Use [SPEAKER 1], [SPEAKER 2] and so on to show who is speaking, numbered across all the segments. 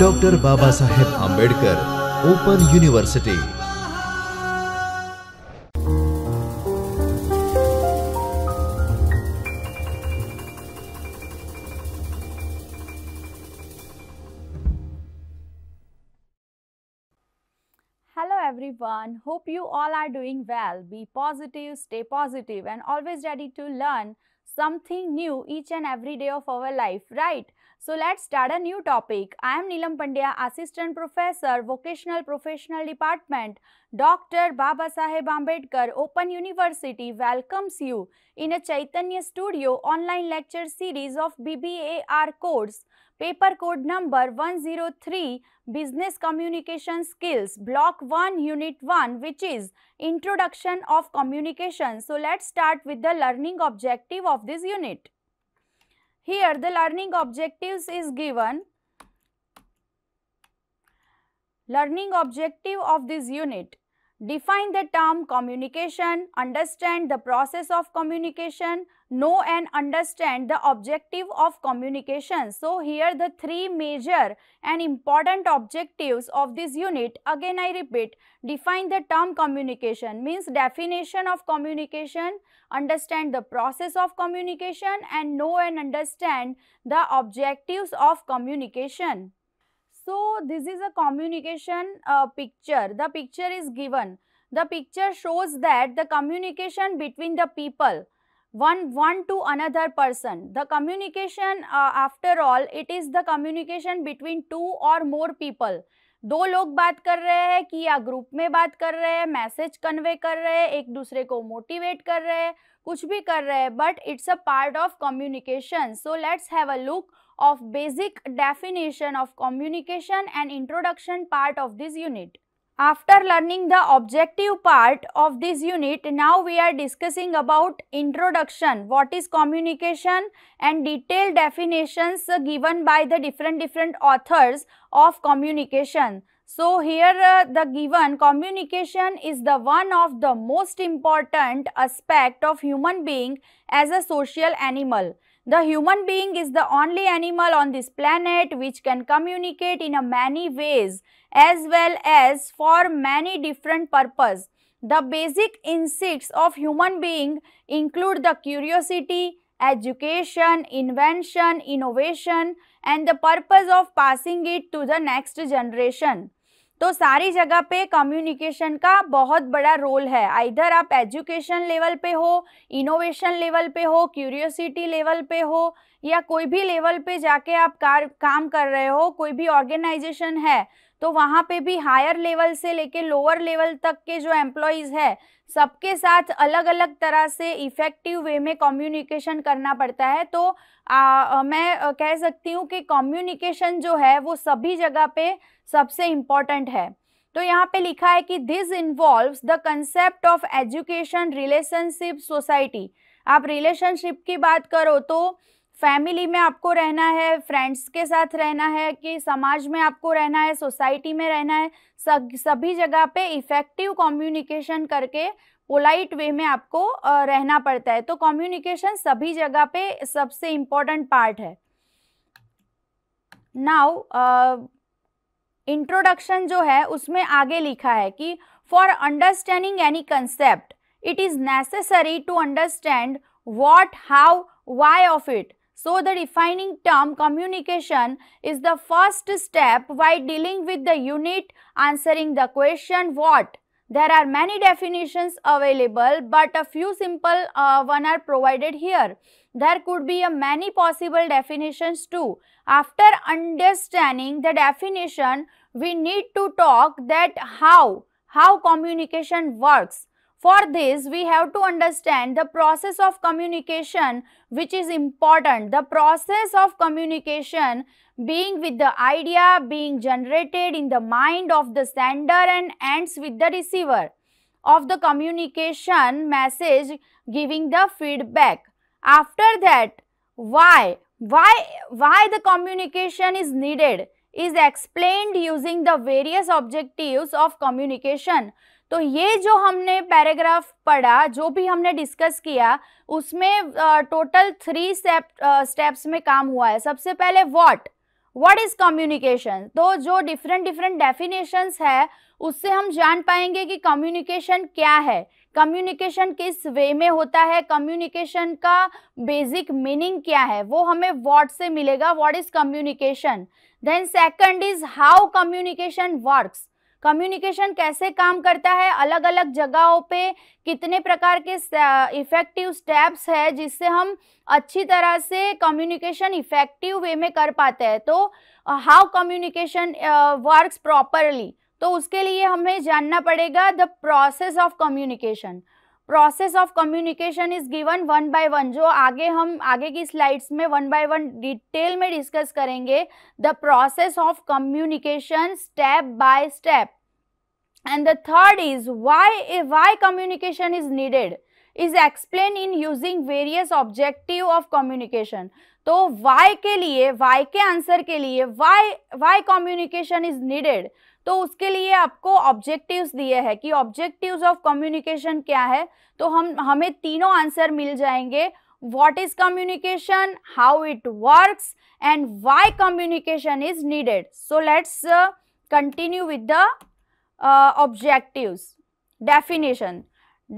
[SPEAKER 1] Doctor Baba Saheb Ambedkar open university everyone. Hope you all are doing well. Be positive, stay positive and always ready to learn something new each and every day of our life, right? So let's start a new topic. I am Neelam Pandya, Assistant Professor, Vocational Professional Department, Dr. Baba Saheb Ambedkar, Open University welcomes you in a Chaitanya Studio online lecture series of BBAR course, paper code number 103, Business Communication Skills, Block 1, Unit 1, which is Introduction of Communication. So let's start with the learning objective of this unit. Here the learning objectives is given. Learning objective of this unit define the term communication, understand the process of communication, know and understand the objective of communication. So, here the three major and important objectives of this unit. Again, I repeat, define the term communication means definition of communication, understand the process of communication and know and understand the objectives of communication. so this is a communication uh, picture the picture is given the picture shows that the communication between the people one one to another person the communication uh, after all it is the communication between two or more people दो लोग बात कर रहे हैं कि या group में बात कर रहे हैं मैसेज कन्वे कर रहे हैं एक दूसरे को मोटिवेट कर रहे हैं कुछ भी कर रहे हैं but it's a part of communication so let's have a look of basic definition of communication and introduction part of this unit. After learning the objective part of this unit, now we are discussing about introduction, what is communication and detailed definitions given by the different different authors of communication. So here uh, the given communication is the one of the most important aspect of human being as a social animal. The human being is the only animal on this planet which can communicate in a many ways as well as for many different purpose. The basic instincts of human being include the curiosity, education, invention, innovation and the purpose of passing it to the next generation. तो सारी जगह पे communication का बहुत बड़ा role है इधर आप एजुकेशन लेवल पे हो इनोवेशन लेवल पे हो क्यूरियोसिटी लेवल पे हो या कोई भी लेवल पे जाके आप कार काम कर रहे हो कोई भी ऑर्गेनाइजेशन है तो वहाँ पे भी हायर लेवल से लेके लोअर लेवल तक के जो एम्प्लॉयज़ है सबके साथ अलग अलग तरह से इफ़ेक्टिव वे में कम्युनिकेशन करना पड़ता है तो आ, मैं कह सकती हूँ कि कम्युनिकेशन जो है वो सभी जगह पे सबसे इम्पॉर्टेंट है तो यहाँ पे लिखा है कि this involves the concept of education relationship society आप रिलेशनशिप की बात करो तो फैमिली में आपको रहना है फ्रेंड्स के साथ रहना है कि समाज में आपको रहना है सोसाइटी में रहना है सब सभी जगह पे इफ़ेक्टिव कम्युनिकेशन करके पोलाइट वे में आपको रहना पड़ता है तो कम्युनिकेशन सभी जगह पे सबसे इम्पोर्टेंट पार्ट है नाउ इंट्रोडक्शन जो है उसमें आगे लिखा है कि for understanding any concept it is necessary to understand what how why of it So, the defining term communication is the first step while dealing with the unit answering the question what. There are many definitions available but a few simple uh, one are provided here. There could be a many possible definitions too. After understanding the definition, we need to talk that how, how communication works. For this, we have to understand the process of communication which is important. The process of communication being with the idea being generated in the mind of the sender and ends with the receiver of the communication message giving the feedback. After that, why? Why, why the communication is needed is explained using the various objectives of communication. तो ये जो हमने paragraph पढ़ा जो भी हमने discuss किया उसमें टोटल थ्री स्टेप्स में काम हुआ है सबसे पहले व्हाट व्हाट इज कम्युनिकेशन तो जो डिफरेंट डिफरेंट डेफिनेशंस है उससे हम जान पाएंगे कि कम्युनिकेशन क्या है कम्युनिकेशन किस वे में होता है कम्युनिकेशन का बेसिक मीनिंग क्या है वो हमें व्हाट से मिलेगा what is communication then second is how communication works communication कैसे काम करता है अलग अलग जगहों पे कितने प्रकार के इफेक्टिव स्टेप्स है जिससे हम अच्छी तरह से कम्युनिकेशन इफेक्टिव वे में कर पाते हैं तो हाउ कम्युनिकेशन वर्क्स प्रॉपरली तो उसके लिए हमें जानना पड़ेगा the process of communication process of communication is given one by one जो आगे हम आगे की स्लाइड्स में वन बाय वन डिटेल में डिस्कस करेंगे the process of communication step by step and the third is why why communication is needed is explain in using various objective of communication तो why के लिए why के answer के लिए why why communication is needed तो उसके लिए आपको ऑब्जेक्टिव दिए है कि ऑब्जेक्टिव ऑफ कम्युनिकेशन क्या है तो हम हमें तीनों आंसर मिल जाएंगे what is communication how it works and why communication is needed so let's continue with the objective definition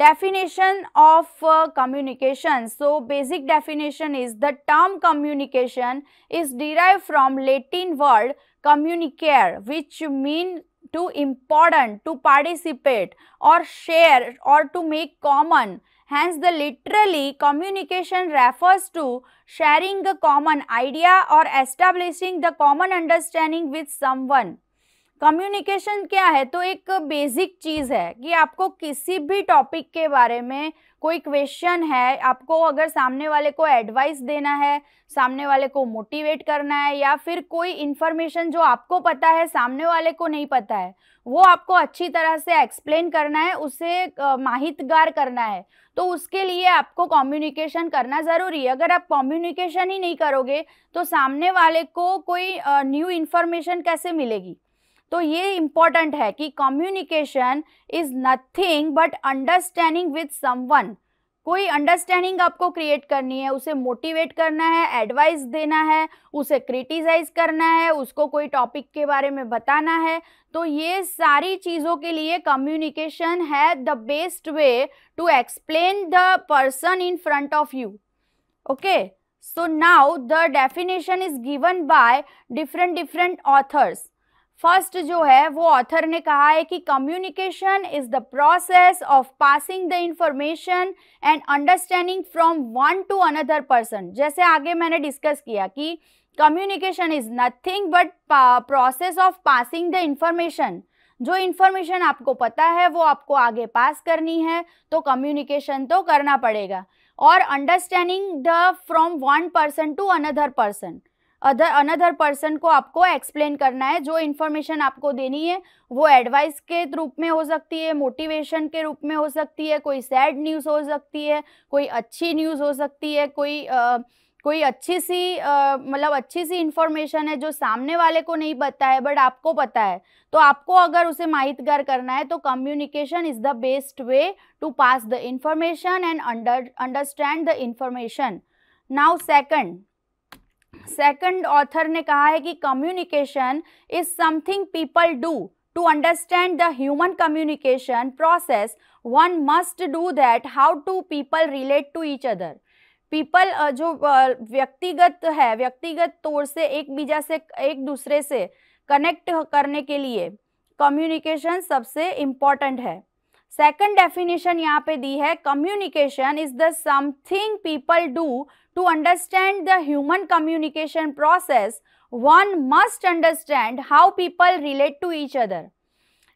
[SPEAKER 1] definition of communication so basic definition is the term communication is derive from Latin world communicare which mean to important to participate or share or to make common hence the literally communication refers to sharing a common idea or establishing the common understanding with someone communication क्या है तो एक basic चीज़ है कि आपको किसी भी topic के बारे में कोई क्वेश्चन है आपको अगर सामने वाले को एडवाइस देना है सामने वाले को मोटिवेट करना है या फिर कोई इन्फॉर्मेशन जो आपको पता है सामने वाले को नहीं पता है वो आपको अच्छी तरह से एक्सप्लेन करना है उसे माहितगार करना है तो उसके लिए आपको कम्युनिकेशन करना ज़रूरी है अगर आप कम्युनिकेशन ही नहीं करोगे तो सामने वाले को कोई न्यू इन्फॉर्मेशन कैसे मिलेगी तो ये इम्पॉर्टेंट है कि communication is nothing but understanding with someone कोई अंडरस्टैंडिंग आपको क्रिएट करनी है उसे मोटिवेट करना है एडवाइस देना है उसे क्रिटिसाइज करना है उसको कोई टॉपिक के बारे में बताना है तो ये सारी चीज़ों के लिए कम्युनिकेशन है the best way to explain the person in front of you okay so now the definition is given by different different authors first जो है वो ऑथर ने कहा है कि communication is the process of passing the information and understanding from one to another person जैसे आगे मैंने डिस्कस किया कि communication is nothing but process of passing the information जो इन्फॉर्मेशन आपको पता है वो आपको आगे पास करनी है तो कम्युनिकेशन तो करना पड़ेगा और understanding the from one person to another person other another person को आपको एक्सप्लेन करना है जो इन्फॉर्मेशन आपको देनी है वो एडवाइस के रूप में हो सकती है मोटिवेशन के रूप में हो सकती है कोई सैड न्यूज़ हो सकती है कोई अच्छी न्यूज़ हो सकती है कोई आ, कोई अच्छी सी मतलब अच्छी सी इन्फॉर्मेशन है जो सामने वाले को नहीं पता है बट आपको पता है तो आपको अगर उसे माहितगार करना है तो communication is the best way to pass the information and under understand the information now second second author ने कहा है कि communication is something people do to understand the human communication process one must do that how two people relate to each other people जो व्यक्तिगत है व्यक्तिगत तौर से एक बीजा से एक दूसरे से कनेक्ट करने के लिए कम्युनिकेशन सबसे इम्पॉर्टेंट है सेकंड डेफिनेशन यहाँ पे दी है communication is the something people do To understand the human communication process, one must understand how people relate to each other.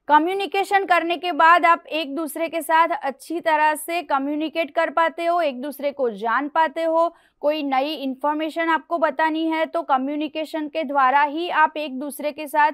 [SPEAKER 1] Communication करने के बाद आप एक दूसरे के साथ अच्छी तरह से कम्युनिकेट कर पाते हो एक दूसरे को जान पाते हो कोई नई इन्फॉर्मेशन आपको बतानी है तो कम्युनिकेशन के द्वारा ही आप एक दूसरे के साथ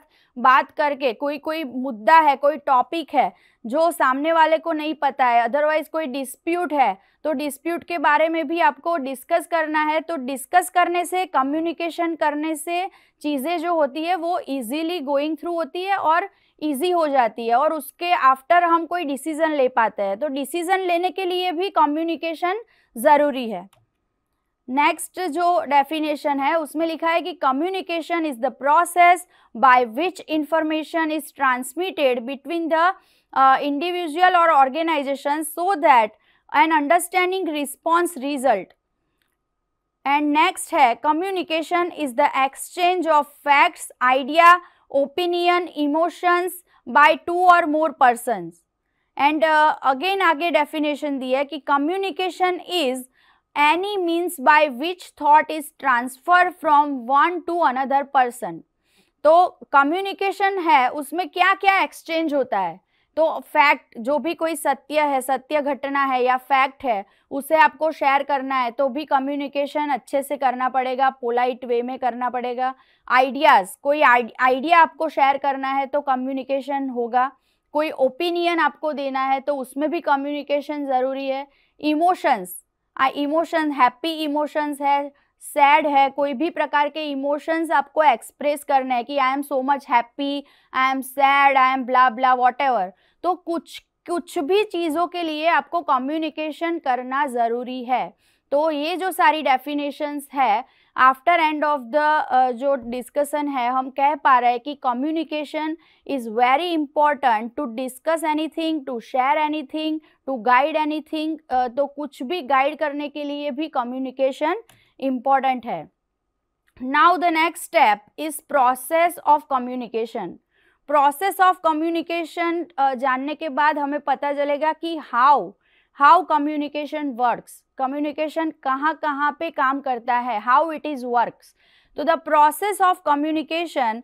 [SPEAKER 1] बात करके कोई कोई मुद्दा है कोई टॉपिक है जो सामने वाले को नहीं पता है अदरवाइज कोई डिस्प्यूट है तो डिस्प्यूट के बारे में भी आपको डिस्कस करना है तो डिस्कस करने से कम्युनिकेशन करने से चीज़ें जो होती है वो इजीली गोइंग थ्रू होती है और ईजी हो जाती है और उसके आफ्टर हम कोई डिसीज़न ले पाते हैं तो डिसीज़न लेने के लिए भी कम्युनिकेशन ज़रूरी है नेक्स्ट जो डेफिनेशन है उसमें लिखा है कि communication is the process by which information is transmitted between the individual और organization so that an understanding response result and next है communication is the exchange of facts idea opinion emotions by two or more persons and uh, again आगे definition दी है कि communication is any means by which thought is transferred from one to another person तो communication है उसमें क्या क्या exchange होता है तो फैक्ट जो भी कोई सत्य है सत्य घटना है या फैक्ट है उसे आपको शेयर करना है तो भी कम्युनिकेशन अच्छे से करना पड़ेगा पोलाइट वे में करना पड़ेगा आइडियाज़ कोई आइडिया आपको शेयर करना है तो कम्युनिकेशन होगा कोई ओपिनियन आपको देना है तो उसमें भी कम्युनिकेशन ज़रूरी है इमोशंस इमोशन हैप्पी इमोशंस है सैड है कोई भी प्रकार के इमोशंस आपको एक्सप्रेस करने हैं कि I am so much happy I am sad I am blah blah what तो कुछ कुछ भी चीज़ों के लिए आपको कम्युनिकेशन करना ज़रूरी है तो ये जो सारी डेफिनेशंस है आफ्टर एंड ऑफ द जो डिस्कशन है हम कह पा रहे हैं कि communication is very important to discuss anything to share anything to guide anything तो कुछ भी गाइड करने के लिए भी कम्युनिकेशन इम्पॉर्टेंट है now the next step is process of communication process of communication जानने के बाद हमें पता चलेगा कि how how communication works communication कहाँ कहाँ पे काम करता है हाउ इट इज़ वर्क्स तो the process of communication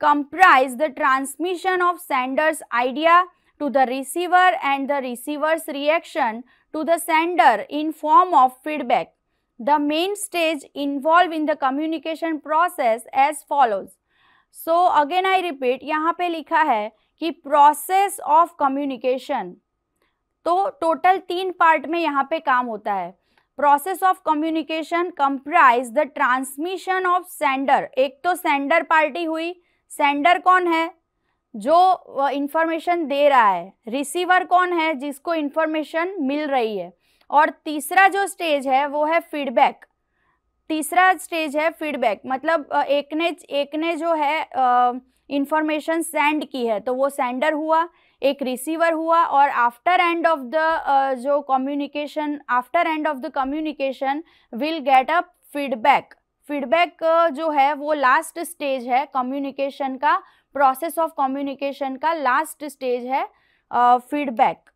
[SPEAKER 1] comprise the transmission of sender's idea to the receiver and the receiver's reaction to the sender in form of feedback the main stage involved in the communication process as follows so again i repeat यहाँ पे लिखा है कि process of communication तो total तीन part में यहाँ पे काम होता है process of communication comprise the transmission of sender एक तो sender party हुई sender कौन है जो इंफॉर्मेशन दे रहा है रिसीवर कौन है जिसको इंफॉर्मेशन मिल रही है और तीसरा जो स्टेज है वो है फीडबैक तीसरा स्टेज है फीडबैक मतलब एक ने एक ने जो है इंफॉर्मेशन सेंड की है तो वो सेंडर हुआ एक रिसीवर हुआ और आफ्टर एंड ऑफ द जो communication after end of the communication will get a feedback feedback जो है वो लास्ट स्टेज है कम्युनिकेशन का प्रोसेस ऑफ कम्युनिकेशन का लास्ट स्टेज है फीडबैक uh,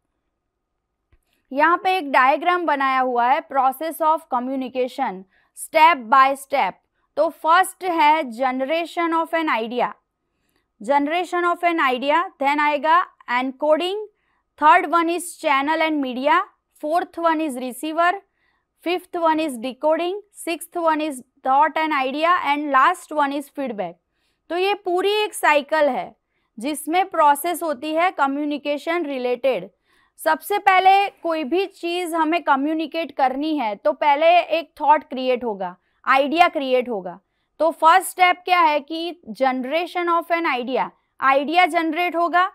[SPEAKER 1] यहाँ पे एक डायग्राम बनाया हुआ है process of communication step by step तो फर्स्ट है generation of an idea generation of an idea then आएगा encoding third one is channel and media fourth one is receiver fifth one is decoding sixth one is thought and idea and last one is feedback तो ये पूरी एक cycle है जिसमें process होती है communication related सबसे पहले कोई भी चीज़ हमें कम्युनिकेट करनी है तो पहले एक थॉट क्रिएट होगा आइडिया क्रिएट होगा तो फर्स्ट स्टेप क्या है कि generation of an idea idea generate होगा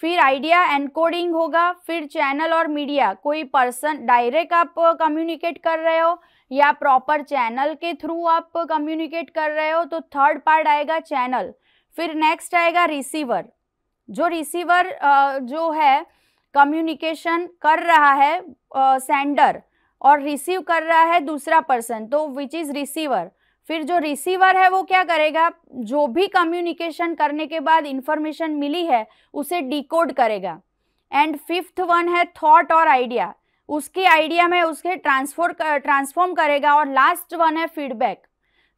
[SPEAKER 1] फिर आइडिया एनकोडिंग होगा फिर चैनल और मीडिया कोई पर्सन डायरेक्ट आप कम्युनिकेट कर रहे हो या प्रॉपर चैनल के थ्रू आप कम्युनिकेट कर रहे हो तो थर्ड पार्ट आएगा चैनल फिर नेक्स्ट आएगा रिसीवर जो रिसीवर जो है कम्युनिकेशन कर रहा है सेंडर uh, और रिसीव कर रहा है दूसरा पर्सन तो विच इज़ रिसीवर फिर जो रिसीवर है वो क्या करेगा जो भी कम्युनिकेशन करने के बाद इंफॉर्मेशन मिली है उसे डिकोड करेगा एंड फिफ्थ वन है थॉट और आइडिया उसकी आइडिया में उसके ट्रांसफोर ट्रांसफॉर्म करेगा और लास्ट वन है फीडबैक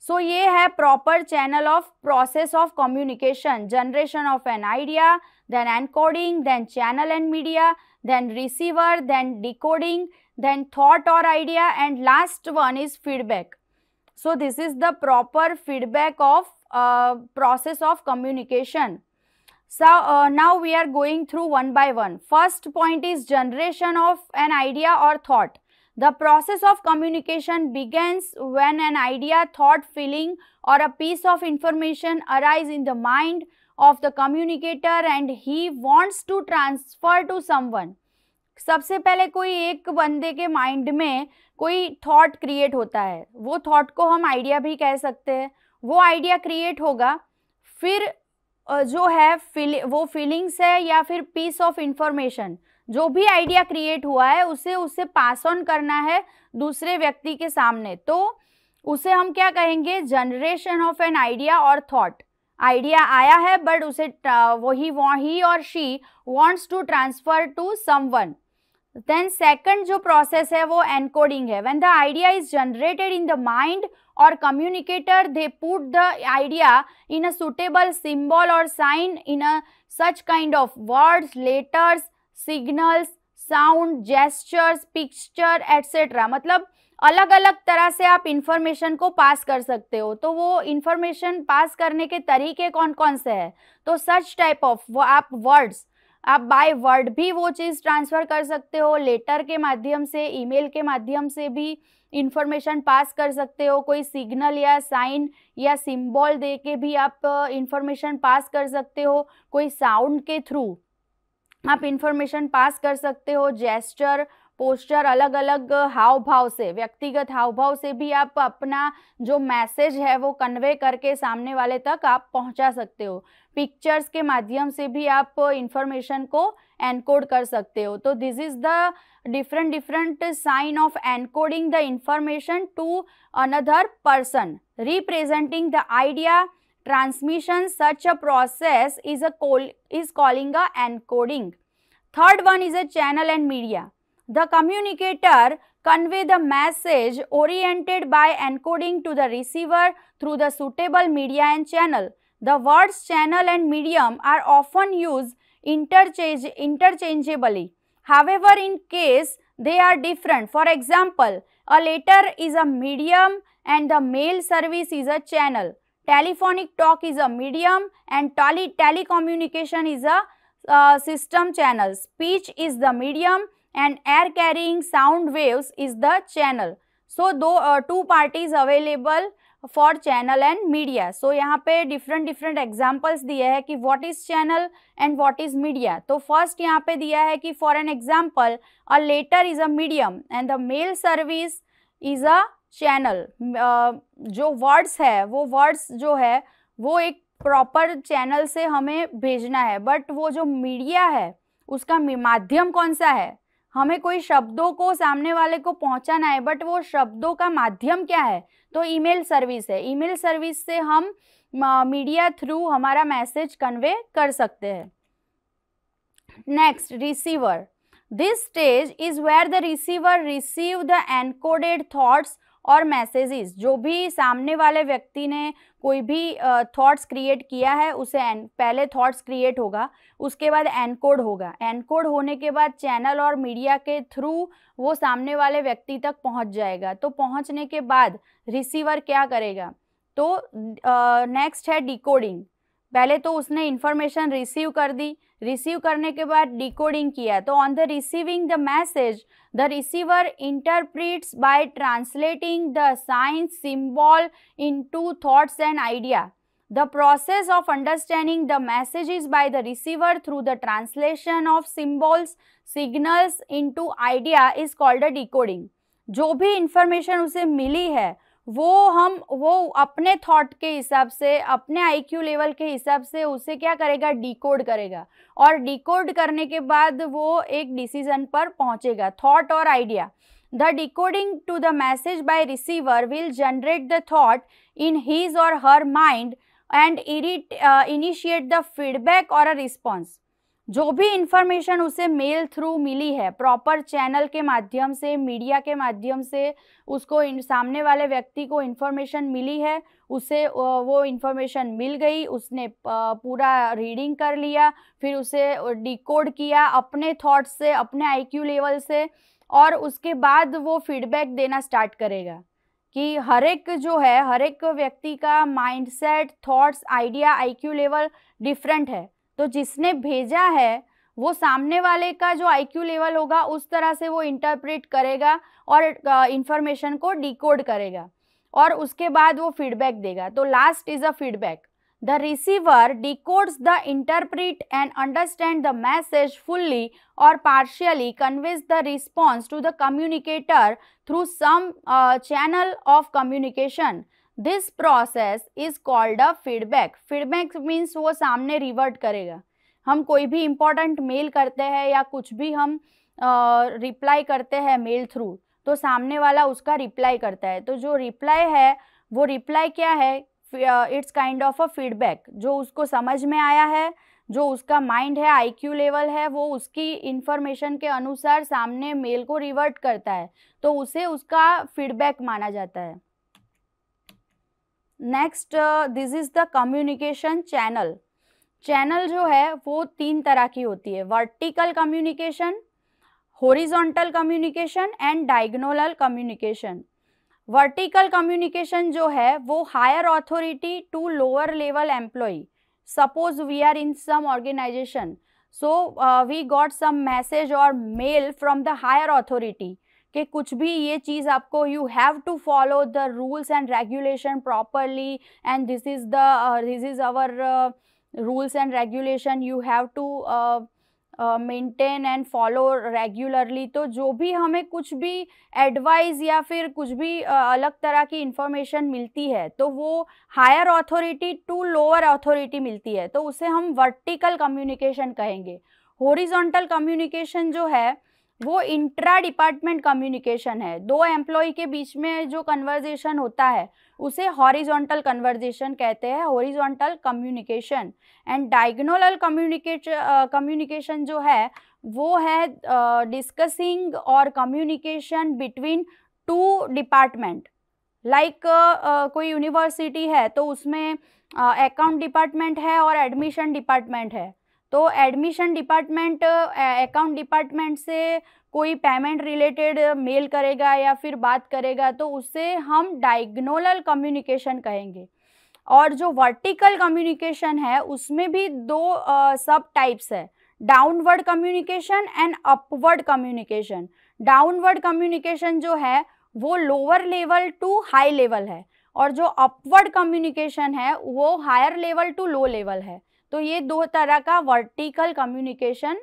[SPEAKER 1] सो so, ये है proper channel of process of communication generation of an idea then encoding, then channel and media, then receiver, then decoding, then thought or idea and last one is feedback. So, this is the proper feedback of uh, process of communication. So, uh, now we are going through one by one. First point is generation of an idea or thought. The process of communication begins when an idea, thought, feeling or a piece of information arise in the mind of the communicator and he wants to transfer to someone सबसे पहले कोई एक बंदे के mind में कोई thought create होता है वो थॉट को हम आइडिया भी कह सकते हैं वो आइडिया क्रिएट होगा फिर जो है फील वो फीलिंग्स है या फिर पीस ऑफ इंफॉर्मेशन जो भी आइडिया क्रिएट हुआ है उसे उसे पास ऑन करना है दूसरे व्यक्ति के सामने तो उसे हम क्या कहेंगे जनरेशन ऑफ एन आइडिया और थॉट आइडिया आया है बट उसे वो ही वो ही और she wants to transfer to someone then second जो प्रोसेस है वो एनकोडिंग है when the idea is generated in the mind और communicator they put the idea in a suitable symbol or sign in a such kind of words letters signals sound gestures picture etcetera मतलब अलग अलग तरह से आप information को पास कर सकते हो तो वो इंफॉर्मेशन पास करने के तरीके कौन कौन से हैं तो सच टाइप ऑफ वो आप वर्ड्स आप बाय वर्ड भी वो चीज़ ट्रांसफ़र कर सकते हो लेटर के माध्यम से ईमेल के माध्यम से भी इन्फॉर्मेशन पास कर सकते हो कोई सिग्नल या साइन या सिंबल दे के भी आप इन्फॉर्मेशन uh, पास कर सकते हो कोई साउंड के थ्रू आप इन्फॉर्मेशन पास कर सकते हो जेस्टर पोस्टर अलग अलग हाव भाव से व्यक्तिगत हाव भाव से भी आप अपना जो मैसेज है वो कन्वे करके सामने वाले तक आप पहुंचा सकते हो पिक्चर्स के माध्यम से भी आप इंफॉर्मेशन को एनकोड कर सकते हो तो this is the different different sign of encoding the information to another person representing the idea transmission such a process is a call is calling a encoding third one is a channel and media the communicator convey the message oriented by encoding to the receiver through the suitable media and channel. The words channel and medium are often used interchange interchangeably. However, in case they are different. For example, a letter is a medium and the mail service is a channel. Telephonic talk is a medium and tele telecommunication is a uh, system channel. Speech is the medium and air carrying sound waves is the channel so दो two parties available for channel and media so यहाँ पे different different examples दिए है कि what is channel and what is media तो first यहाँ पे दिया है कि for an example a letter is a medium and the mail service is a channel जो वर्ड्स है वो वर्ड्स जो है वो एक प्रॉपर चैनल से हमें भेजना है बट वो जो मीडिया है उसका माध्यम कौन सा है हमें कोई शब्दों को सामने वाले को पहुंचाना है बट वो शब्दों का माध्यम क्या है तो ईमेल सर्विस है ईमेल सर्विस से हम मीडिया थ्रू हमारा मैसेज कन्वे कर सकते हैं next receiver this stage is where the receiver receive the encoded thoughts or messages जो भी सामने वाले व्यक्ति ने कोई भी थॉट्स uh, क्रिएट किया है उसे एन पहले थॉट्स क्रिएट होगा उसके बाद एनकोड होगा एनकोड होने के बाद चैनल और मीडिया के थ्रू वो सामने वाले व्यक्ति तक पहुंच जाएगा तो पहुंचने के बाद रिसीवर क्या करेगा तो नेक्स्ट uh, है डिकोडिंग पहले तो उसने इंफॉर्मेशन रिसीव कर दी रिसीव करने के बाद डिकोडिंग किया तो on the receiving the message the receiver interprets by translating the signs symbol into thoughts and idea the process of understanding the message is by the receiver through the translation of symbols signals into idea is called a decoding जो भी information उसे मिली है वो हम वो अपने thought के हिसाब से अपने आईक्यू लेवल के हिसाब से उसे क्या करेगा डिकोड करेगा और डिकोड करने के बाद वो एक डिसीजन पर पहुंचेगा थॉट और idea the decoding to the message by receiver will generate the thought in his or her mind and initiate the feedback or a response जो भी इंफॉर्मेशन उसे मेल थ्रू मिली है प्रॉपर चैनल के माध्यम से मीडिया के माध्यम से उसको इन, सामने वाले व्यक्ति को इन्फॉर्मेशन मिली है उसे वो इन्फॉर्मेशन मिल गई उसने पूरा रीडिंग कर लिया फिर उसे डिकोड किया अपने थॉट्स से अपने आईक्यू लेवल से और उसके बाद वो फीडबैक देना स्टार्ट करेगा कि हर एक जो है हर एक व्यक्ति का mindset thoughts idea IQ level different है तो जिसने भेजा है वो सामने वाले का जो आईक्यू लेवल होगा उस तरह से वो इंटरप्रेट करेगा और इंफॉर्मेशन को डिकोड करेगा और उसके बाद वो फीडबैक देगा तो last is a feedback the receiver decodes the interpret and understand the message fully or partially conveys the response to the communicator through some channel of communication this process is called a feedback feedback means वो सामने revert करेगा हम कोई भी important mail करते हैं या कुछ भी हम रिप्लाई uh, करते हैं मेल थ्रू तो सामने वाला उसका रिप्लाई करता है तो जो रिप्लाई है वो रिप्लाई क्या है it's kind of a feedback जो उसको समझ में आया है जो उसका माइंड है आईक्यू लेवल है वो उसकी इन्फॉर्मेशन के अनुसार सामने मेल को रिवर्ट करता है तो उसे उसका फीडबैक माना जाता है next this is the communication channel channel जो है वो तीन तरह की होती है vertical communication horizontal communication and diagonal communication vertical communication जो है वो higher authority to lower level employee suppose we are in some organisation so we got some message or mail from the higher higher कि कुछ भी ये चीज़ आपको you have to follow the rules and regulation properly and this is the this is our rules and regulation you have to maintain and follow regularly तो जो भी हमें कुछ भी एडवाइस या फिर कुछ भी uh, अलग तरह की इंफॉर्मेशन मिलती है तो वो higher authority to lower authority मिलती है तो उसे हम वर्टिकल कम्युनिकेशन कहेंगे हॉरिजॉन्टल कम्युनिकेशन जो है वो इंट्रा डिपार्टमेंट कम्युनिकेशन है दो एम्प्लॉय के बीच में जो कन्वर्जेशन होता है उसे हॉरिजॉन्टल कन्वर्जेशन कहते हैं horizontal communication and diagonal communicate communication जो है वो है discussing or communication between two department like कोई यूनिवर्सिटी है तो उसमें अकाउंट uh, डिपार्टमेंट है और एडमिशन डिपार्टमेंट है तो एडमिशन डिपार्टमेंट अकाउंट डिपार्टमेंट से कोई पेमेंट रिलेटेड मेल करेगा या फिर बात करेगा तो उसे हम डायग्नोलल कम्युनिकेशन कहेंगे और जो वर्टिकल कम्युनिकेशन है उसमें भी दो सब सब टाइप्स है downward communication and upward communication downward communication जो है वो lower level to high level है और जो अपवर्ड कम्युनिकेशन है वो higher level to low level है तो ये दो तरह का वर्टिकल कम्युनिकेशन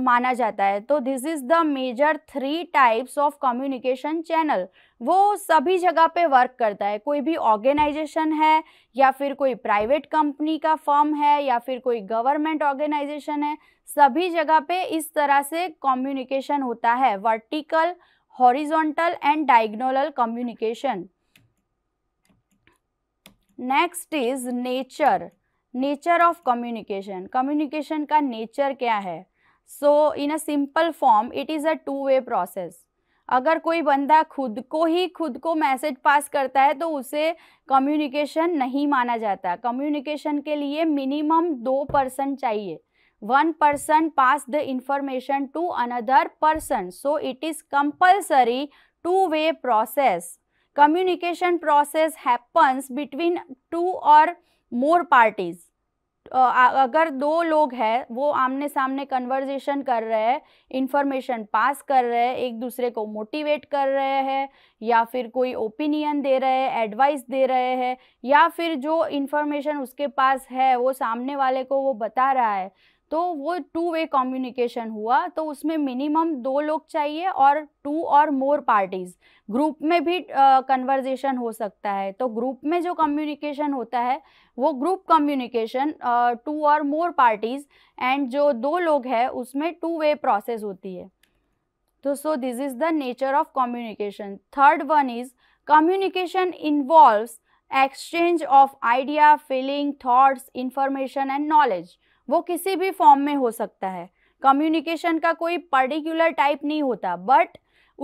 [SPEAKER 1] माना जाता है तो this is the major three types of communication channel वो सभी जगह पे वर्क करता है कोई भी ऑर्गेनाइजेशन है या फिर कोई प्राइवेट कंपनी का फर्म है या फिर कोई गवर्नमेंट ऑर्गेनाइजेशन है सभी जगह पे इस तरह से कम्युनिकेशन होता है vertical horizontal and diagonal communication next is nature nature of communication communication का नेचर क्या है so in a simple form it is a two way process अगर कोई बंदा खुद को ही खुद को मैसेज पास करता है तो उसे कम्युनिकेशन नहीं माना जाता कम्युनिकेशन के लिए मिनिमम दो पर्सन चाहिए one person pass the information to another person so it is compulsory two way process communication process happens between two or more parties अगर दो लोग हैं वो आमने सामने कन्वर्जेशन कर रहे हैं इन्फॉर्मेशन पास कर रहे हैं एक दूसरे को मोटिवेट कर रहे हैं या फिर कोई ओपिनियन दे रहे हैं एडवाइस दे रहे हैं या फिर जो इन्फॉर्मेशन उसके पास है वो सामने वाले को वो बता रहा है तो वो टू वे कम्युनिकेशन हुआ तो उसमें मिनिमम दो लोग चाहिए और to or more parties group में भी कन्वर्जेशन uh, हो सकता है तो ग्रुप में जो कम्युनिकेशन होता है वो group communication to or more parties and जो दो लोग है उसमें टू वे प्रोसेस होती है तो so this is the nature of communication third one is communication involve exchange of idea feeling thoughts information and knowledge वो किसी भी फॉर्म में हो सकता है कम्युनिकेशन का कोई पर्टिकुलर टाइप नहीं होता बट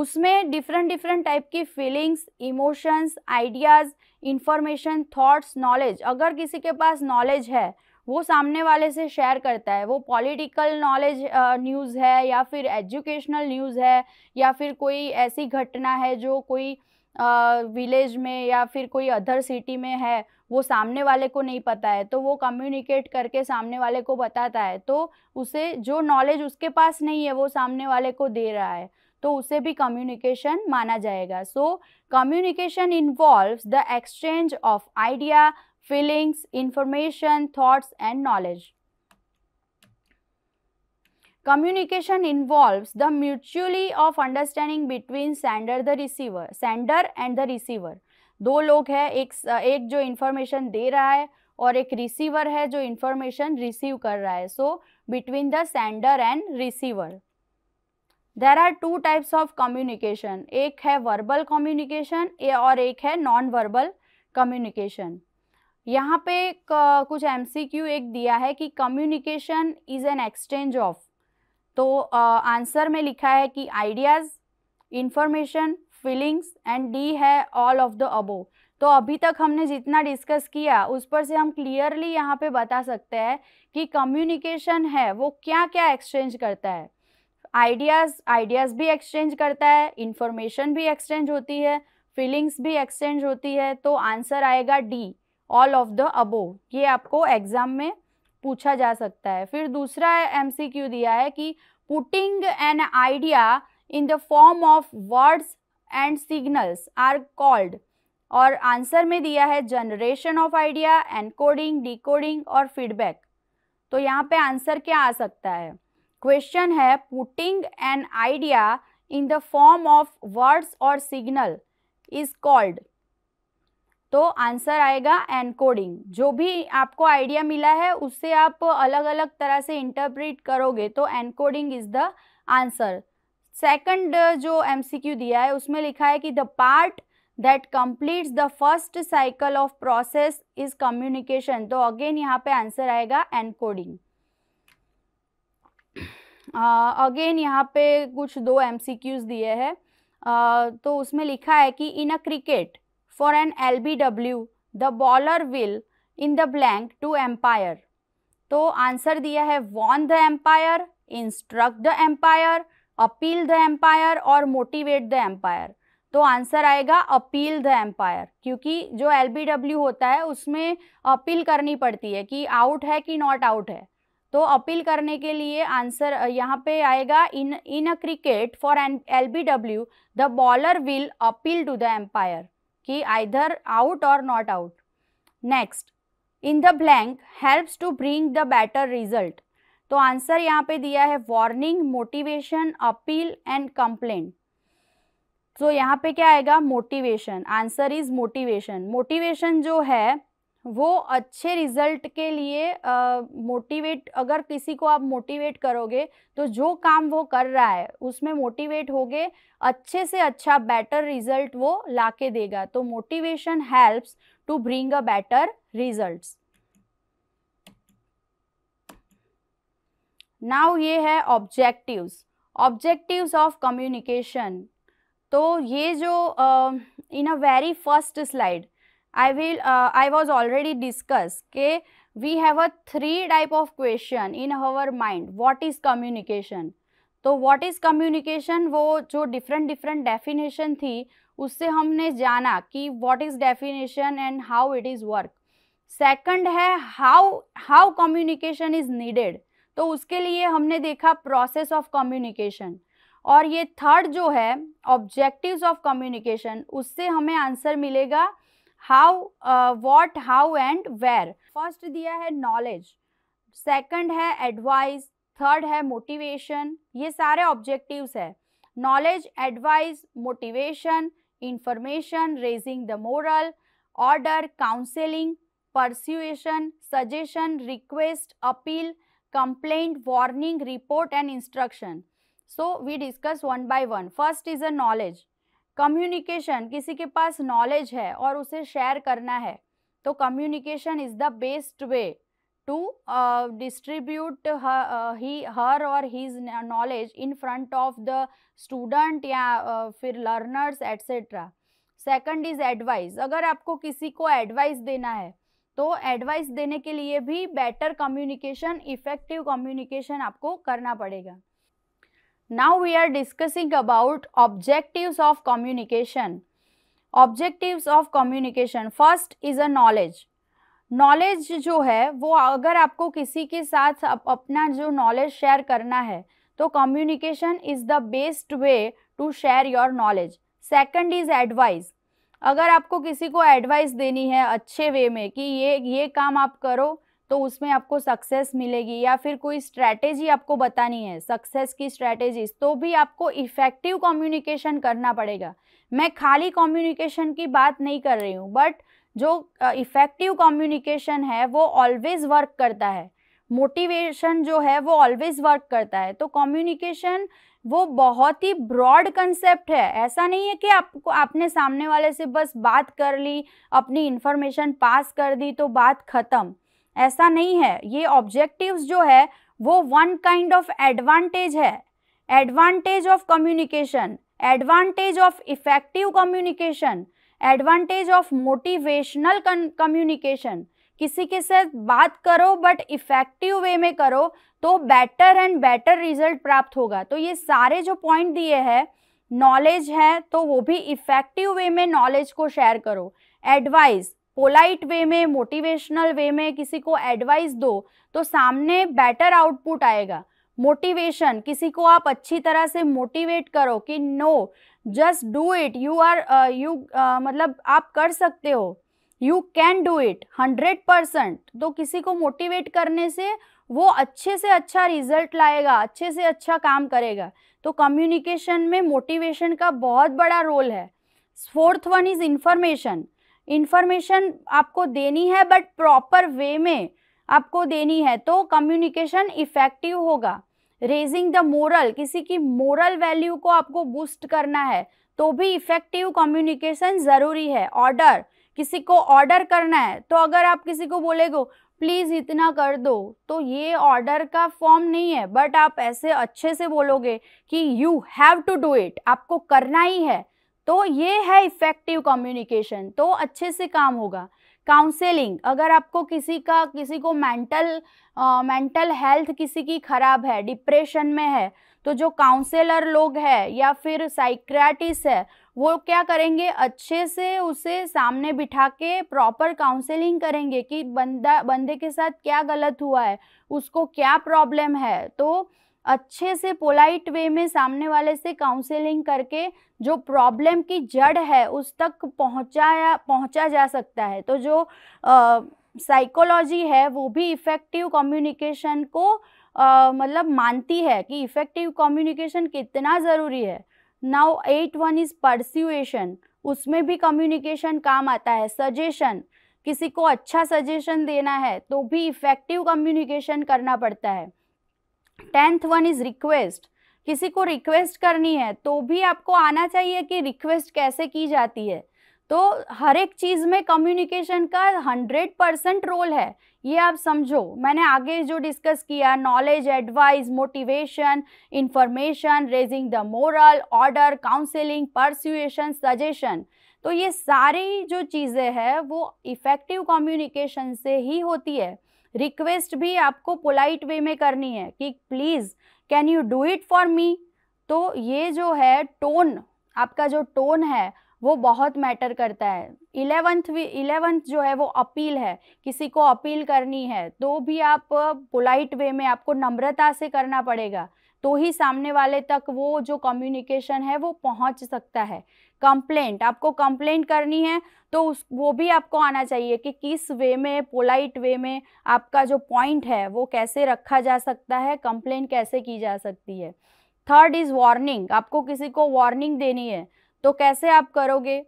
[SPEAKER 1] उसमें डिफरेंट डिफरेंट टाइप की feelings emotions ideas information thoughts knowledge अगर किसी के पास नॉलेज है वो सामने वाले से शेयर करता है वो पॉलिटिकल नॉलेज न्यूज़ है या फिर एजुकेशनल न्यूज़ है या फिर कोई ऐसी घटना है जो कोई विलेज में या फिर कोई अदर सिटी में है वो सामने वाले को नहीं पता है तो वो कम्युनिकेट करके सामने वाले को बताता है तो उसे जो नॉलेज उसके पास नहीं है वो सामने वाले को दे रहा है तो उसे भी कम्युनिकेशन माना जाएगा so communication involves the exchange of idea feelings information thoughts and knowledge Communication involves the mutually of understanding between sender the receiver, sender and the receiver. दो लोग हैं एक एक जो इन्फॉर्मेशन दे रहा है और एक रिसीवर है जो इन्फॉर्मेशन रिसीव कर रहा है so between the sender and receiver there are two types of communication एक है वर्बल कम्युनिकेशन और एक है नॉन वर्बल कम्युनिकेशन यहाँ पे कुछ एमसीक्यू एक दिया है कि communication is an exchange of तो आंसर में लिखा है कि ideas information feelings and D है ऑल ऑफ द अबो तो अभी तक हमने जितना डिस्कस किया उस पर से हम क्लियरली यहाँ पे बता सकते हैं कि कम्युनिकेशन है वो क्या क्या एक्सचेंज करता है आइडियाज़ आइडियाज़ भी एक्सचेंज करता है इंफॉर्मेशन भी एक्सचेंज होती है फीलिंग्स भी एक्सचेंज होती है तो आंसर आएगा D all of the above ये आपको एग्ज़ाम में पूछा जा सकता है फिर दूसरा क्यू दिया है कि putting an idea in the form of words and signals are called और आंसर में दिया है generation of idea encoding decoding और फीडबैक तो यहाँ पे आंसर क्या आ सकता है क्वेश्चन है putting an idea in the form of words or signal is called तो आंसर आएगा एनकोडिंग जो भी आपको आइडिया मिला है उससे आप अलग अलग तरह से इंटरप्रिट करोगे तो encoding is the answer second जो एमसीक्यू दिया है उसमें लिखा है कि the part that completes the first cycle of process is communication तो अगेन यहाँ पे आंसर आएगा एनकोडिंग अगेन यहाँ पे कुछ दो एमसीक्यूज दिए हैं uh, तो उसमें लिखा है कि in a cricket for an LBW, the bowler will in the blank to umpire तो आंसर दिया है warn the umpire instruct the umpire appeal the umpire or motivate the umpire तो आंसर आएगा अपील द एम्पायर क्योंकि जो L होता है उसमें अपील करनी पड़ती है कि आउट है कि नॉट आउट है तो अपील करने के लिए आंसर यहाँ पे आएगा in in a cricket for an L B W the bowler will appeal to the umpire कि either out or not out next in the blank helps to bring the better result तो answer यहाँ पे दिया है warning motivation appeal and complain तो यहाँ पे क्या आएगा motivation answer is motivation motivation जो है वो अच्छे रिजल्ट के लिए मोटिवेट अगर किसी को आप मोटिवेट करोगे तो जो काम वो कर रहा है उसमें मोटिवेट होगे अच्छे से अच्छा बेटर रिजल्ट वो लाके देगा तो motivation helps to bring a better results now ये है ऑब्जेक्टिव्स ऑब्जेक्टिव्स ऑफ कम्युनिकेशन तो ये जो in a very first slide I will, I was already discuss के we have a three type of question in in mind what is communication तो what is communication वो जो different different definition थी उससे हमने जाना कि what is definition and how it is work second है how how communication is needed तो उसके लिए हमने देखा प्रोसेस ऑफ कम्युनिकेशन और ये थर्ड जो है ऑब्जेक्टिव्स ऑफ कम्युनिकेशन उससे हमें आंसर मिलेगा how, uh, what, how and where. First दिया है knowledge, second है advice, third है motivation. ये सारे objectives है knowledge, advice, motivation, information, raising the moral, order, counseling, persuasion, suggestion, request, appeal, complaint, warning, report and instruction. So, we discuss one by one. First is a knowledge. Communication किसी के पास knowledge है और उसे share करना है तो communication is the best way to distribute he her or his knowledge in front of the student या uh, फिर learners etcetera second is advice अगर आपको किसी को एडवाइस देना है तो एडवाइस देने के लिए भी बेटर कम्युनिकेशन इफेक्टिव कम्युनिकेशन आपको करना पड़ेगा now we are discussing about objectives of communication objective of communication first is a knowledge knowledge जो है वो अगर आपको किसी के साथ अपना जो नॉलेज शेयर करना है तो communication is the best way to share your knowledge second is advice अगर आपको किसी को एडवाइस देनी है अच्छे वे में कि ये ये काम आप करो तो उसमें आपको सक्सेस मिलेगी या फिर कोई स्ट्रैटेजी आपको बतानी है सक्सेस की स्ट्रैटेजीज तो भी आपको इफ़ेक्टिव कम्युनिकेशन करना पड़ेगा मैं खाली कम्युनिकेशन की बात नहीं कर रही हूँ बट जो इफ़ेक्टिव uh, कम्युनिकेशन है वो ऑलवेज़ वर्क करता है मोटिवेशन जो है वो ऑलवेज वर्क करता है तो कम्युनिकेशन वो बहुत ही ब्रॉड कंसेप्ट है ऐसा नहीं है कि आपको आपने सामने वाले से बस बात कर ली अपनी इन्फॉर्मेशन पास कर दी तो बात ख़त्म ऐसा नहीं है ये ऑब्जेक्टिव्स जो है वो वन काइंड ऑफ एडवांटेज है advantage of communication advantage of effective communication advantage of motivational communication किसी के साथ बात करो बट इफेक्टिव वे में करो तो बेटर एंड बेटर रिजल्ट प्राप्त होगा तो ये सारे जो पॉइंट दिए हैं नॉलेज है तो वो भी इफेक्टिव वे में नॉलेज को शेयर करो एडवाइस पोलाइट वे में मोटिवेशनल वे में किसी को एडवाइस दो तो सामने बेटर आउटपुट आएगा मोटिवेशन किसी को आप अच्छी तरह से मोटिवेट करो कि no just do it you are you मतलब आप कर सकते हो you can do it hundred percent तो किसी को मोटिवेट करने से वो अच्छे से अच्छा रिजल्ट लाएगा अच्छे से अच्छा काम करेगा तो कम्युनिकेशन में मोटिवेशन का बहुत बड़ा रोल है fourth one is information information आपको देनी है बट प्रॉपर वे में आपको देनी है तो कम्युनिकेशन इफेक्टिव होगा रेजिंग द मोरल किसी की मोरल वैल्यू को आपको बूस्ट करना है तो भी इफेक्टिव कम्युनिकेशन ज़रूरी है ऑर्डर किसी को ऑर्डर करना है तो अगर आप किसी को बोलेगो प्लीज़ इतना कर दो तो ये ऑर्डर का फॉर्म नहीं है बट आप ऐसे अच्छे से बोलोगे कि you have to do it आपको करना ही है तो ये है इफेक्टिव कम्युनिकेशन तो अच्छे से काम होगा काउंसलिंग अगर आपको किसी का किसी को मेंटल मेंटल हेल्थ किसी की ख़राब है डिप्रेशन में है तो जो काउंसलर लोग हैं या फिर साइक्राटिस है वो क्या करेंगे अच्छे से उसे सामने बिठा के प्रॉपर काउंसलिंग करेंगे कि बंदा बंदे के साथ क्या गलत हुआ है उसको क्या प्रॉब्लम है तो अच्छे से पोलाइट वे में सामने वाले से काउंसलिंग करके जो प्रॉब्लम की जड़ है उस तक पहुंचाया पहुंचा जा सकता है तो जो साइकोलॉजी है वो भी इफ़ेक्टिव कम्युनिकेशन को आ, मतलब मानती है कि इफ़ेक्टिव कम्युनिकेशन कितना ज़रूरी है now eight one is persuasion उसमें भी कम्युनिकेशन काम आता है सजेशन किसी को अच्छा सजेशन देना है तो भी इफ़ेक्टिव कम्युनिकेशन करना पड़ता है टेंथ वन इज रिक्वेस्ट किसी को रिक्वेस्ट करनी है तो भी आपको आना चाहिए कि रिक्वेस्ट कैसे की जाती है तो हर एक चीज़ में कम्युनिकेशन का हंड्रेड परसेंट रोल है ये आप समझो मैंने आगे जो डिस्कस किया knowledge advice motivation information raising the morale order counselling persuasion suggestion तो ये सारी जो चीज़ें हैं वो इफ़ेक्टिव कम्युनिकेशन से ही होती है रिक्वेस्ट भी आपको पोलाइट वे में करनी है कि please can you do it for me तो ये जो है टोन आपका जो टोन है वो बहुत मैटर करता है इलेवंथ भी इलेवंथ जो है वो अपील है किसी को अपील करनी है तो भी आप पोलाइट वे में आपको नम्रता से करना पड़ेगा तो ही सामने वाले तक वो जो कम्युनिकेशन है वो पहुंच सकता है कंप्लेंट आपको कंप्लेंट करनी है तो उस वो भी आपको आना चाहिए कि किस वे में पोलाइट वे में आपका जो पॉइंट है वो कैसे रखा जा सकता है कंप्लेंट कैसे की जा सकती है थर्ड इज़ वार्निंग आपको किसी को वार्निंग देनी है तो कैसे आप करोगे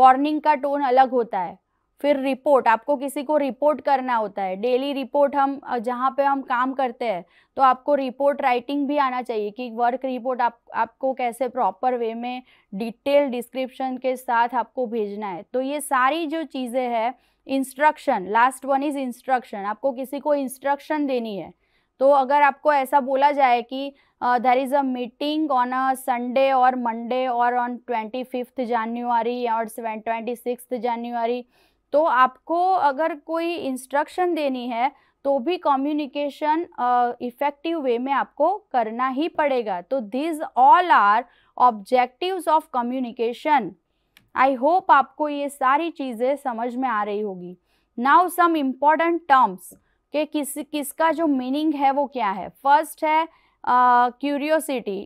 [SPEAKER 1] वार्निंग का टोन अलग होता है फिर रिपोर्ट आपको किसी को रिपोर्ट करना होता है डेली रिपोर्ट हम जहाँ पे हम काम करते हैं तो आपको रिपोर्ट राइटिंग भी आना चाहिए कि वर्क रिपोर्ट आप आपको कैसे प्रॉपर वे में डिटेल डिस्क्रिप्शन के साथ आपको भेजना है तो ये सारी जो चीज़ें हैं instruction last one is instruction आपको किसी को इंस्ट्रक्शन देनी है तो अगर आपको ऐसा बोला जाए कि there is a meeting on a Sunday और मंडे और ऑन ट्वेंटी फिफ्थ जानवरी और ट्वेंटी सिक्स जानवरी तो आपको अगर कोई इंस्ट्रक्शन देनी है तो भी कम्युनिकेशन इफेक्टिव वे में आपको करना ही पड़ेगा तो these all are objectives of communication I hope आपको ये सारी चीज़ें समझ में आ रही होगी नाउ सम इम्पॉर्टेंट टर्म्स के किस किसका जो मीनिंग है वो क्या है फर्स्ट है curiosity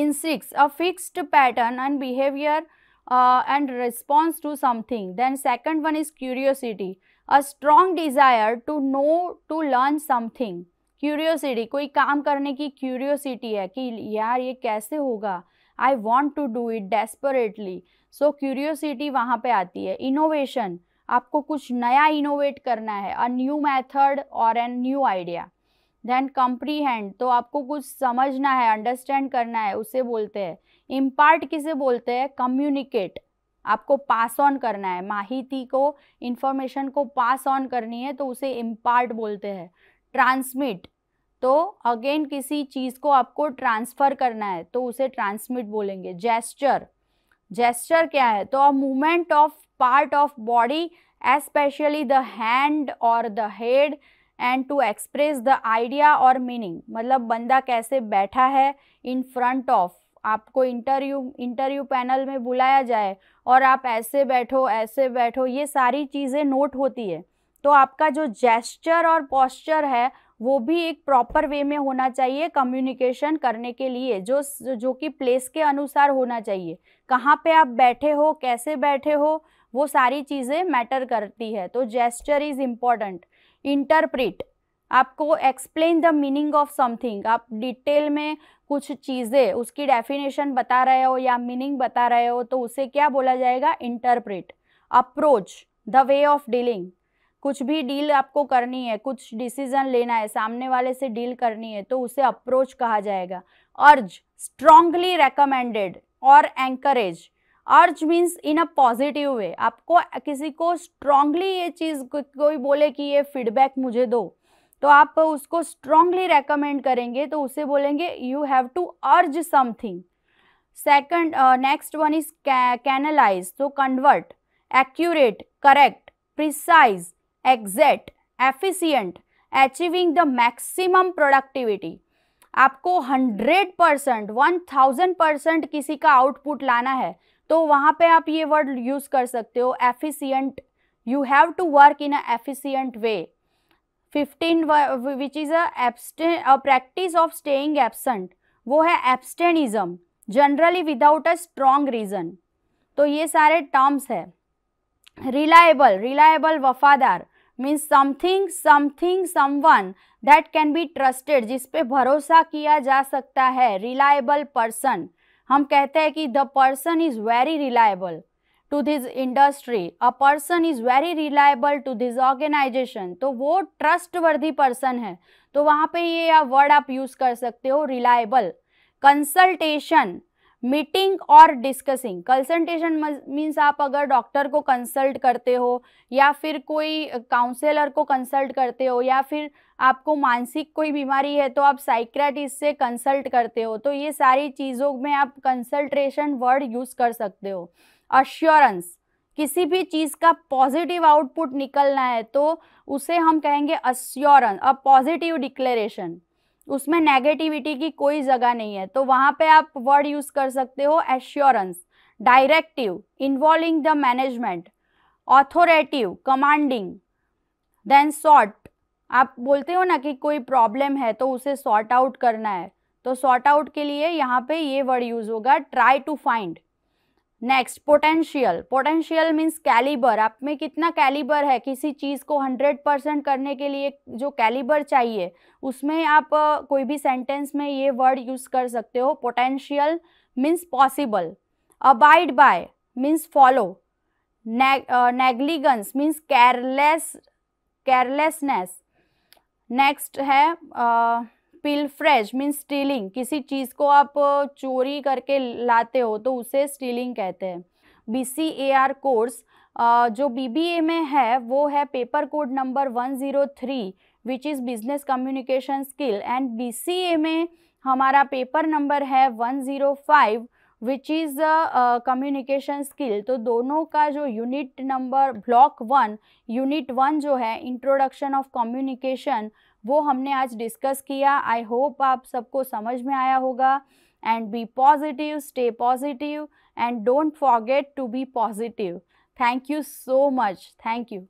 [SPEAKER 1] instinct a fixed pattern and behaviour uh, and response to something then second one is curiosity a strong desire to know to learn something curiosity कोई काम करने की curiosity है कि यार ये कैसे होगा I want to do it desperately so curiosity वहाँ पे आती है innovation आपको कुछ नया innovate करना है a new method or a new idea then comprehend तो आपको कुछ समझना है understand करना है उसे बोलते हैं इम्पार्ट किसे बोलते हैं कम्युनिकेट आपको पास ऑन करना है माहिती को इंफॉर्मेशन को पास ऑन करनी है तो उसे इम्पार्ट बोलते हैं ट्रांसमिट तो अगेन किसी चीज़ को आपको ट्रांसफ़र करना है तो उसे ट्रांसमिट बोलेंगे जेस्चर जेस्चर क्या है तो a movement of part of body especially the hand और the head and to express the idea और मीनिंग मतलब बंदा कैसे बैठा है इन फ्रंट ऑफ आपको इंटरव्यू इंटरव्यू पैनल में बुलाया जाए और आप ऐसे बैठो ऐसे बैठो ये सारी चीज़ें नोट होती है तो आपका जो जेस्चर और पॉस्चर है वो भी एक प्रॉपर वे में होना चाहिए कम्युनिकेशन करने के लिए जो जो कि प्लेस के अनुसार होना चाहिए कहाँ पे आप बैठे हो कैसे बैठे हो वो सारी चीज़ें मैटर करती है तो जेस्चर इज़ इम्पॉर्टेंट इंटरप्रिट आपको explain the meaning of something आप डिटेल में कुछ चीज़ें उसकी डेफिनेशन बता रहे हो या मीनिंग बता रहे हो तो उसे क्या बोला जाएगा interpret approach the way of dealing कुछ भी डील आपको करनी है कुछ डिसीजन लेना है सामने वाले से डील करनी है तो उसे अप्रोच कहा जाएगा अर्ज स्ट्रांगली रेकमेंडेड और encourage urge means in a positive way आपको किसी को स्ट्रांगली ये चीज़ कोई बोले कि ये फीडबैक मुझे दो तो आप उसको स्ट्रांगली रेकमेंड करेंगे तो उसे बोलेंगे you have to urge something second next one is canalise to convert accurate correct precise exact efficient achieving the maximum productivity आपको hundred percent one thousand percent किसी का आउटपुट लाना है तो वहाँ पे आप ये वर्ड यूज़ कर सकते हो efficient you have to work in a efficient way fifteen which is a practice of staying absent वो है absenteeism generally without a strong reason तो ये सारे टर्म्स है रिलायबल रिलायबल वफादार means something something one that can be trusted जिसपे भरोसा किया जा सकता है रिलायबल पर्सन हम कहते हैं कि the person is very reliable to this industry a person is very reliable to this organization तो वो trustworthy person है तो वहाँ पे ये वर्ड आप यूज़ कर सकते हो reliable consultation मीटिंग और डिस्कसिंग कंसल्टेशन मीन्स आप अगर डॉक्टर को कंसल्ट करते हो या फिर कोई काउंसलर को कंसल्ट करते हो या फिर आपको मानसिक कोई बीमारी है तो आप साइक्रेटिस्ट से कंसल्ट करते हो तो ये सारी चीज़ों में आप कंसल्ट्रेशन वर्ड यूज़ कर सकते हो अश्योरेंस किसी भी चीज़ का पॉजिटिव आउटपुट निकलना है तो उसे हम कहेंगे अश्योरेंस अ पॉजिटिव डिक्लेरेशन उसमें नेगेटिविटी की कोई जगह नहीं है तो वहाँ पे आप वर्ड यूज़ कर सकते हो assurance directive involving the management authoritative commanding then sort आप बोलते हो ना कि कोई प्रॉब्लम है तो उसे सॉर्ट आउट करना है तो सॉर्ट आउट के लिए यहाँ पे ये वर्ड यूज़ होगा try to find next potential potential means calibre आप में कितना कैलिबर है किसी चीज़ को हंड्रेड परसेंट करने के लिए जो कैलिबर चाहिए उसमें आप कोई भी सेंटेंस में ये वर्ड यूज़ कर सकते हो potential means possible abide by means follow negligence means careless carelessness next है uh, pilferage mean stealing किसी चीज़ को आप चोरी करके लाते हो तो उसे स्टीलिंग कहते हैं B C A our course जो बी बी ए में है वो है paper code number one zero three which is business communication skill and B C A में हमारा पेपर नंबर है one zero five which is communication skill तो दोनों का जो unit number block one unit one जो है इंट्रोडक्शन ऑफ कम्युनिकेशन वो हमने आज डिस्कस किया आई होप आप सबको समझ में आया होगा and be positive stay positive and don't forget to be positive thank you so much thank you